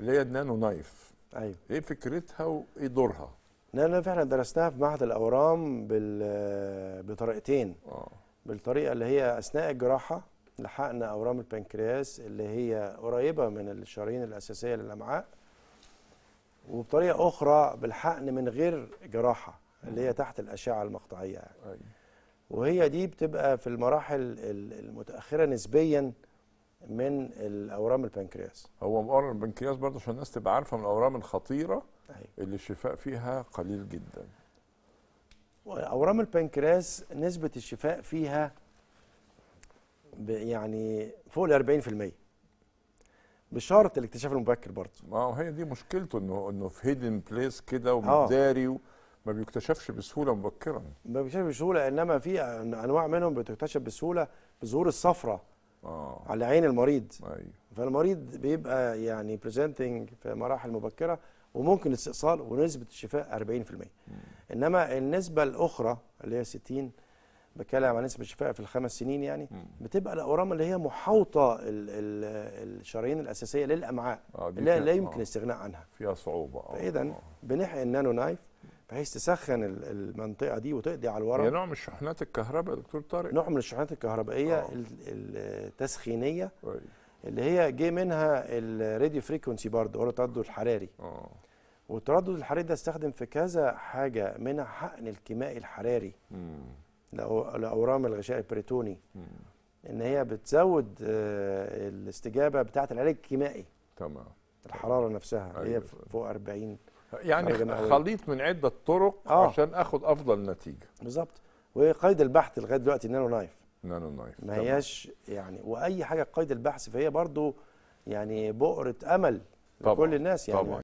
اللي هي نانو نايف ايوه ايه فكرتها وايه دورها؟ نانو نايف احنا درسناها في معهد الاورام بال بطريقتين اه بالطريقه اللي هي اثناء الجراحه لحقنا اورام البنكرياس اللي هي قريبه من الشرايين الاساسيه للامعاء وبطريقه اخرى بالحقن من غير جراحه اللي هي تحت الاشعه المقطعيه يعني. أيوة. وهي دي بتبقى في المراحل المتاخره نسبيا من الاورام البنكرياس هو اورام البنكرياس برضه عشان الناس تبقى عارفه من الاورام الخطيره أيوة. اللي الشفاء فيها قليل جدا اورام البنكرياس نسبه الشفاء فيها يعني فوق ال 40% بشرط الاكتشاف المبكر برضه ما هي دي مشكلته انه انه في هيدن بليس كده ومداري آه. ما بيكتشفش بسهوله مبكرا ما بيكتشفش بسهوله انما في انواع منهم بتكتشف بسهوله بظهور الصفرة آه. على عين المريض أيوه. فالمريض بيبقى يعني بريزنتنج في مراحل مبكره وممكن استئصال ونسبه الشفاء 40% مم. انما النسبه الاخرى اللي هي 60 بتكلم عن نسبه الشفاء في الخمس سنين يعني مم. بتبقى الاورام اللي هي محاوطه الشرايين الاساسيه للامعاء آه اللي لا يمكن آه. الاستغناء عنها فيها صعوبه آه. فاذا آه. بنحقن النانو نايف بحيث تسخن المنطقه دي وتقضي على الورم هي نوع من الشحنات الكهرباء يا دكتور طارق نوع من الشحنات الكهربائيه أوه. التسخينيه أوه. اللي هي جه منها الراديو فريكونسي برضه ولا التردد الحراري أوه. والتردد الحراري ده استخدم في كذا حاجه منها حقن الكيمائي الحراري لاورام الغشاء البريتوني مم. ان هي بتزود آه، الاستجابه بتاعه العلاج الكيمائي تمام الحراره نفسها أيوة. هي فوق 40 يعني خليط من عده طرق آه. عشان اخد افضل نتيجه بالظبط وقيد البحث لغايه دلوقتي نانو نايف نانو نايف ما هياش يعني واي حاجه قيد البحث فهي برضو يعني بؤره امل طبعًا لكل الناس يعني طبعا